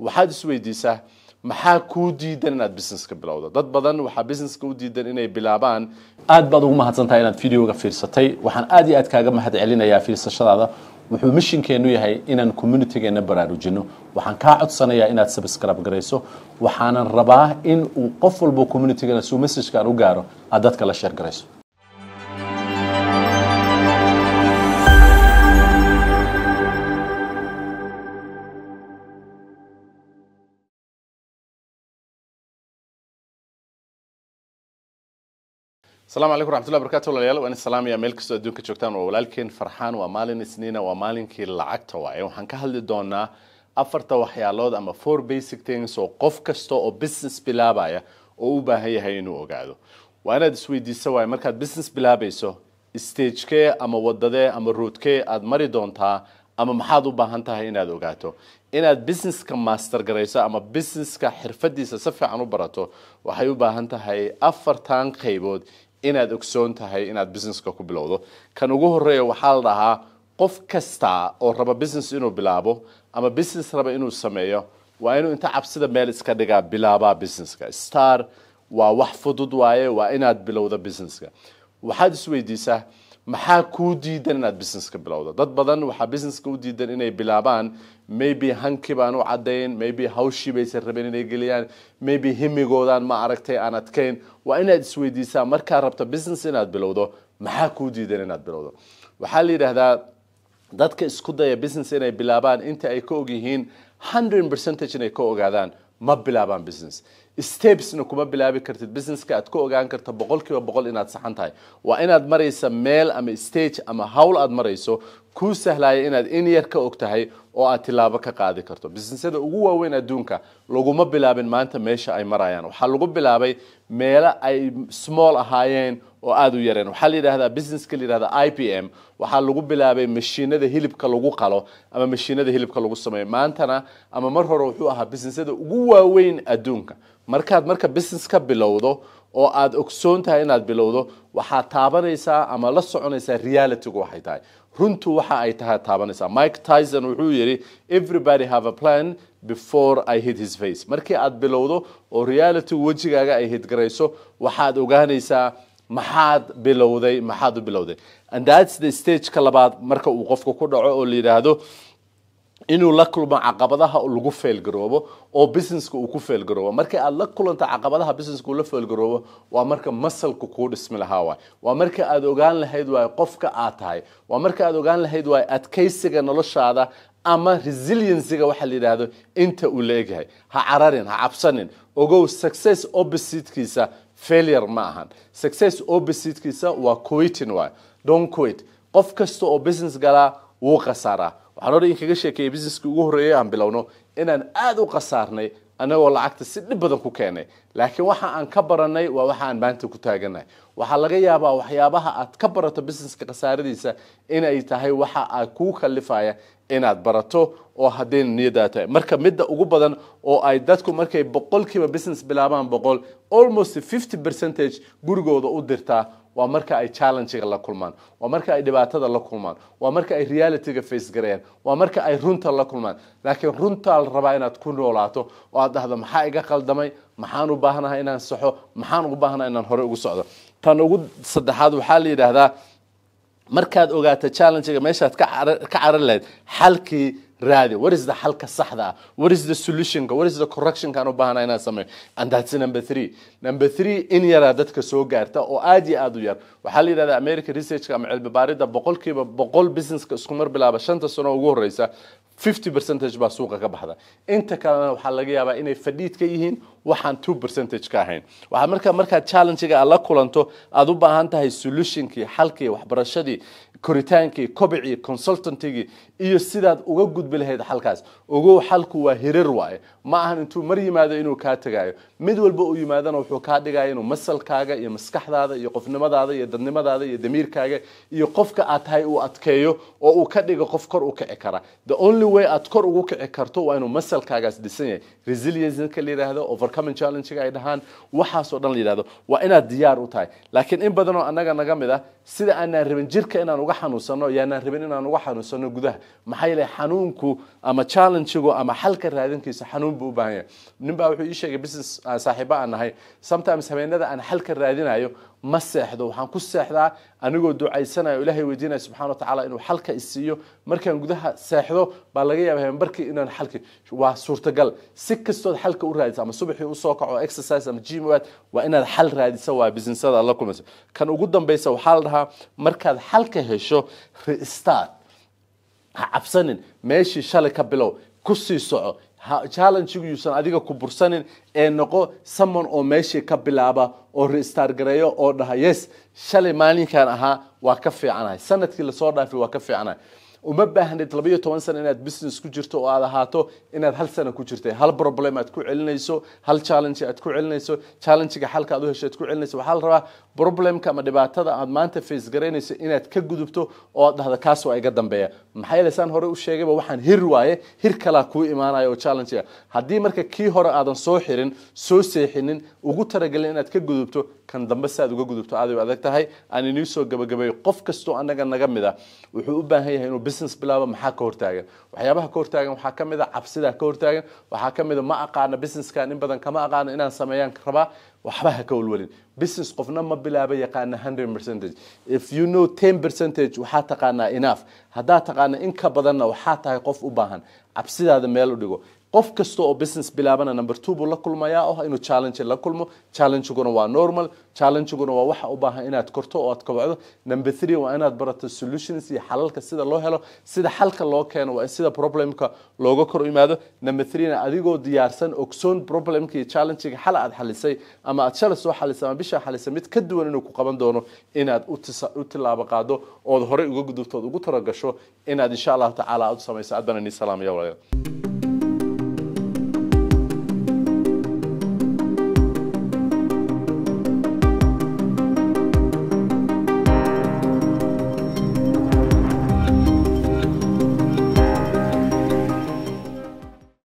waxaad isweydiisaa maxaa kuu diidan inaad businesska bilowdo dad badan waxaa businesska u diidan inay bilaabaan aad baad ugu mahadsantahay inaad videoga fiirsatay waxaan aad iyo aad kaaga mahad celinayaa fiirsashadaada wuxuu mishinkeennu yahay inaan communitygeenna baraarujino waxaan kaa codsanayaa inaad subscribe garayso waxaanan rabaa in uu qof walba communitygana suu messajkaan u gaaro aad dadka la sheer asalaamu alaikum raxmatullahi barkatu walayaal waan islaamaya meel kastoo adduunka joogtaan waa walaalkeen farxaan waa maalin isniina waa maalinkii lacagta waaye waxaan ka hadli doonaa afarta waxyaalood ama four basic things oo qof kasta oo business bilaabaya oo u baahan yahay inuu ogaado waa inaad isweydiiso waaye markaad business bilaabayso stagekee ama wadadee ama roodkee aad mari doontaa ama maxaad u baahan tahay inaad ogaato inaad businesska master ama businesska xirfadiisa si fiican u barato waxay u baahan tahay afartan qaybood inaad ogsoon tahay inaad businesska ku bilowdo kan ugu horeeya waxaa la dhahaa qof kastaa oo raba business inuu bilaabo ama business raba inuu sameeyo waa inuu inta cabsida meel iska dhigaa bilaabaa businesska star waa wax fudud waaye waa inaad bilowda businesska waxaad isweydiisaa maxaa kuu diidan inaad businesska bilowdo dad badan waxaa businesska u diidan inay bilaabaan maybe hanki baan u cadayn maybe hawshii baysan rabeen inay geliyaan maybe himigoodaan ma aragtay aan adkayn waa inaad isweydiisaan markaa rabto business inaad bilowdo maxaa kuu diidan inaad bilowdo waxaa la yidhaahdaa dadka isku daya business inay bilaabaan inta ay ka ogyihiin hundred percentage inay ka ogaadaan ma bilaabaan business stebsna kuma bilaabi kartid businesska aad ka ogaan karta boqol kiiba boqol inaad saxan tahay waa inaad maraysa meel ama stage ama howl aad marayso kuu sahlaya inaad in yar ka ogtahay oo aad tilaabo ka qaadi karto businesada ugu waaweyn adduunka laguma bilaabin maanta meesha ay marayaan waxaa lagu bilaabay meelo ay small ahaayeen oo aada u yareen waxaa la yidhahdaa businesska la yidhahda i p m waxaa lagu bilaabay mashiinada hilibka lagu qalo ama mashiinada hilibka lagu sameeyo maantana ama mar hore wuxuu ahaa businesada ugu waaweyn adduunka markaad marka business ka bilowdo oo aada ogsoon tahay inaad bilowdo waxaad taabanaysaa ama la soconaysaa realitygu waxay tahay runtu waxa ay tahay taabanaysaa mike tyson wuxuu yidhi everybody have a plan before i hit his face markii aad bilowdo oo reality wejigaaga ay hidgarayso waxaad ogaanaysaa maxaad bilowday maxaad u bilowday and that's the stage labaad marka uu qofka ku dhaco oo la yidhaahdo inuu la kulmo caqabadaha lagu feelgaroobo oo businesska uu ku feelgaroobo markii aad la kulanta caqabadaha businesska uu la feelgaroobo waa marka masalka kuu dhismi lahaa waay waa marka aad ogaan lahayd waay qofka aad tahay waa marka aad ogaan lahayd waay adkaysiga noloshaada ama resiliencyga waxaa la yidhaahdo inta uu leegyahay ha cararin ha cabsanin ogow success oppositekiisa failure ma ahan success oppositekiisa waa quitin waay don't quit qof kasta oo business galaa wuu khasaaraa waxaan in kaga sheekeeyay businesskii ugu horreeyay aan bilowno inaan aada u khasaarnay annagoo lacagta si dhib badan ku keenay laakiin waxa aan ka baranay waa waxa aan maanta ku taaganahay waxaa laga yaabaa waxyaabaha aad ka barato businesska khasaaradiisa inay tahay waxa aad kuu kallifaya inaad barato oo haddayna niyaddaa tahay marka midda ugu badan oo ay dadku markay boqolkiiba business bilaabaan boqol almost fifty percentage gurigooda u dirtaa waa marka ay challengiga la kulmaan waa marka ay dhibaatada la kulmaan waa marka ay realityga face waa marka ay runta la kulmaan laakiin runtaa la rabaa inaad ku noolaato oo aad dhahdo maxaa iga qaldamay maxaan u baahnaha inaan saxo maxaan ugu baahnaha inaan hore ugu socdo tan ugu saddexaad waxaa la yidhaahdaa markaad ogaato challengega meeshaad ka caran lahayd xalkii raadi warisda xalka saxda ah warisda solutionka warisda correctionka aan u baahna inaan sameeyo and that's number three number three in yaraa dadka soo gaarta oo aad iyo aada u yar waxaa la yidhahda america researchka ama cilmi baarida boqolkiiba boqol businesska iskumar bilaaba shanta sano ugu horeysa fifty percentage baa suuqa ka baxda inta kalena waxaa laga yaabaa inay fadhiid ka yihiin waxaan two percentage ka ahayn waxaa marka markaad challengiga aad la kulanto aada u baahan tahay solutionkii xalkii waxbarashadii koritaankii kobcii consultantigii iyo sidaad uga gudbi lahayd xalkaas ogow xalku waa hirar waaye ma ahan intuu mar yimaado inuu kaa tagayo mid walba uu yimaadana wuxuu kaa dhigaya inuu masalkaaga iyo maskaxdaada iyo qofnimadaada iyo dadnimadaada iyo damiirkaaga iyo qofka aad tahay uu adkeeyo oo uu ka dhigo qof kor u kici kara the only way aad kor ugu kici karto waa inuu masalkaagaas dhisan yahay resilience la yidhaahdo overcoming challenge ay dhahaan waxaasoo dhan la yidhahdo waa inaad diyaar u tahay laakiin in badanoo annaga naga mid ah sida aanaan rabin jirka inaan uga xanuunsano yaanaan rabin inaan uga xanuunsano gudaha maxaa yeele xanuunku ama challengigu ama xalka raadinkiisa xanuun buu u yahay nin baa wuxuu ii sheegay business ah, saaxiibo aan nahay sometimes habeenada aan xalka raadinayo مسحده وحن كسحده أنا جود دعاء سنة إله ودينا سبحانه وتعالى إنه حلك السيو مركن جودها سحده بلغي يا بهم بركي إنه حلك وصورة قال سك استود حلك ورادي أما الصبح يوصاك أو إكسسايز أما جيم وات وإن الحل رادي سوى بزنس هذا الله كل مسوي كان وجودا بيسو حالها مركز حلك هشو في عفسنن ماشي شالك بلو كسي سوء challengigu yuusan adiga ku bursanin ee noqo samon oo meeshii ka bilaaba oo restar gareeyo oo dhaha yes shalay maalinkan ahaa waa ka fiicanahay sanadkii lasoo dhaafay waa ka fiicanahay uma baahnid labayo toban sana inaad business ku jirto oo aad ahaato inaad hal sana ku jirta hal problem aad ku celinayso hal challenge aad ku celinayso challenga xalka aad uhesho aad ku celinayso waxaa la rabaa problemka ama dhibaatada aad maanta face garaynayso inaad ka gudubto oo aad dhahda kaas waa iga dambeeya maxaa yeele saan horey u sheegayba waxaan hir waaye hir kalaa kuu imaanaya oo challenge haddii marka kii hore aadan soo xirin soo seexinin ugu taragelin inaad ka gudubto kan dambe siaad uga gudubto aad adag tahay aan inii soo gabagabeeyo qof kastoo anaga naga mid a wuxuu u baahan yahay inuu business bilaabo maxaa ka hortaagan waxyaabaha ka hortaagan waxaa ka mida cabsidaa ka hortaagan waxaa ka mida ma aqaana businesskan in badan kama aqaano inaan sameeyaan rabaa waxba ha ka walwalin business qofna ma bilaaba yaqaana hundred percentage if you know ten percentage waxaa taqaanaa enough haddaa taqaana in ka badanna waxaa tahay qof u baahan cabsidaada meel u dhigo qof kasta oo business bilaabana number 2 buu la kulmayaa oo inuu challenge la kulmo challenge-guna waa normal challenge-guna waa waxa u baahan inaad korto oo aad kobocdo number 3 waa inaad barato solutions iyo xalalka sida loo helo sida xalka loo keeno waa sida problemka looga kor imaado number 3 na adigoo diyaarsan ogsoon problemka iyo challenge-ga xal aad xalisay ama aad shalay soo xalisay ama bisha xalisay mid ka duwan inuu ku qaban doono inaad u tilaabo qaado ood horey uga gudubtood ugu taragasho inaad insha allahu tacaala aad u samayso adbana ni salaamaya walaalayaal